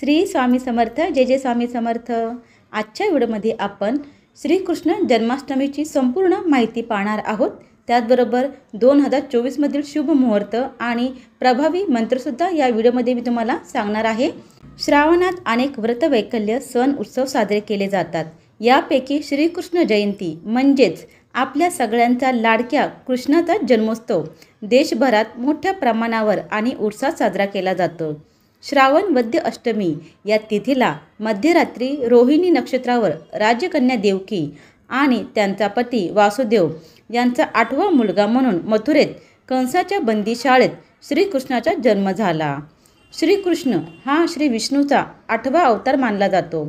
श्री स्वामी समर्थ जय जय स्वामी समर्थ आजच्या व्हिडिओमध्ये आपण श्रीकृष्ण जन्माष्टमीची संपूर्ण माहिती पाहणार आहोत त्याचबरोबर दोन हजार चोवीसमधील शुभ मुहूर्त आणि प्रभावी मंत्रसुद्धा या व्हिडिओमध्ये मी तुम्हाला सांगणार आहे श्रावणात अनेक व्रतवैकल्य सण उत्सव साजरे केले जातात यापैकी श्रीकृष्ण जयंती म्हणजेच आपल्या सगळ्यांचा लाडक्या कृष्णाचा जन्मोत्सव देशभरात मोठ्या प्रमाणावर आणि उत्साह साजरा केला जातो श्रावण वद्य अष्टमी या तिथीला मध्यरात्री रोहिणी नक्षत्रावर राजकन्या देवकी आणि त्यांचा पती वासुदेव यांचा आठवा मुलगा म्हणून मथुरेत कंसाच्या बंदी शाळेत श्रीकृष्णाचा जन्म झाला श्रीकृष्ण हा श्री विष्णूचा आठवा अवतार मानला जातो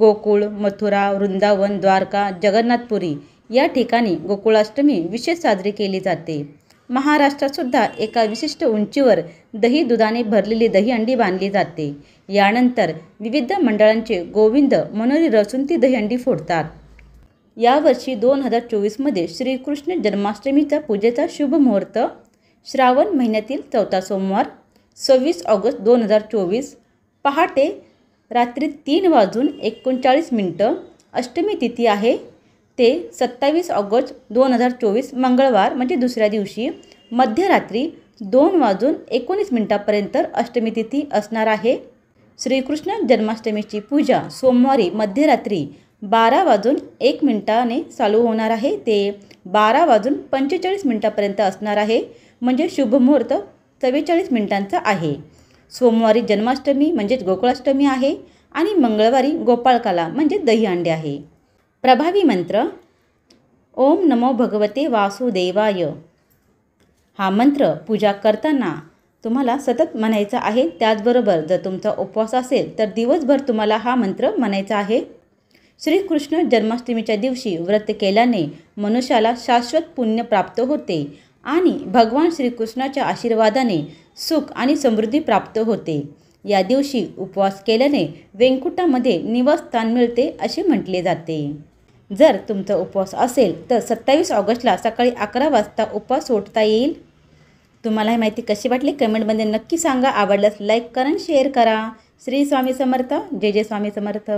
गोकुळ मथुरा वृंदावन द्वारका जगन्नाथपुरी या ठिकाणी गोकुळाष्टमी विशेष साजरी केली जाते महाराष्ट्रातसुद्धा एका विशिष्ट उंचीवर दही दुधाने भरलेली दही अंडी बांधली जाते यानंतर विविध मंडळांचे गोविंद मनोरी रचून ती दहीहंडी फोडतात यावर्षी दोन हजार चोवीसमध्ये श्रीकृष्ण जन्माष्टमीचा पूजेचा शुभ मुहूर्त श्रावण महिन्यातील चौथा सोमवार सव्वीस ऑगस्ट दोन हजार चोवीस पहाटे रात्री तीन वाजून एकोणचाळीस मिनटं अष्टमी तिथी आहे ते सत्तावीस ऑगस्ट दोन हजार चोवीस मंगळवार म्हणजे दुसऱ्या दिवशी मध्यरात्री दोन वाजून एकोणीस मिनिटापर्यंत अष्टमी तिथी असणार आहे श्रीकृष्ण जन्माष्टमीची पूजा सोमवारी मध्यरात्री बारा वाजून एक मिनिटाने चालू होणार आहे ते बारा वाजून पंचेचाळीस मिनिटापर्यंत असणार आहे म्हणजे शुभमुहूर्त चव्वेचाळीस मिनिटांचा आहे सोमवारी जन्माष्टमी म्हणजेच गोकुळाष्टमी आहे आणि मंगळवारी गोपाळकाला म्हणजे दहीहंडी आहे प्रभावी मंत्र ओम नमो भगवते वासुदेवाय हा मंत्र पूजा करताना तुम्हाला सतत म्हणायचा आहे त्याचबरोबर जर तुमचा उपवास असेल तर दिवसभर तुम्हाला हा मंत्र म्हणायचा आहे श्रीकृष्ण जन्माष्टमीच्या दिवशी व्रत केल्याने मनुष्याला शाश्वत पुण्य प्राप्त होते आणि भगवान श्रीकृष्णाच्या आशीर्वादाने सुख आणि समृद्धी प्राप्त होते या दिवशी उपवास केल्याने वेंकुटामध्ये निवासस्थान मिळते असे म्हटले जाते जर तुमचा उपवास असेल तर सत्तावीस ऑगस्टला सकाळी अकरा वाजता उपवास सोडता येईल तुम्हाला ही माहिती कशी वाटली कमेंटमध्ये नक्की सांगा आवडल्यास लाईक करा शेअर करा श्री स्वामी समर्थ जय जय स्वामी समर्थ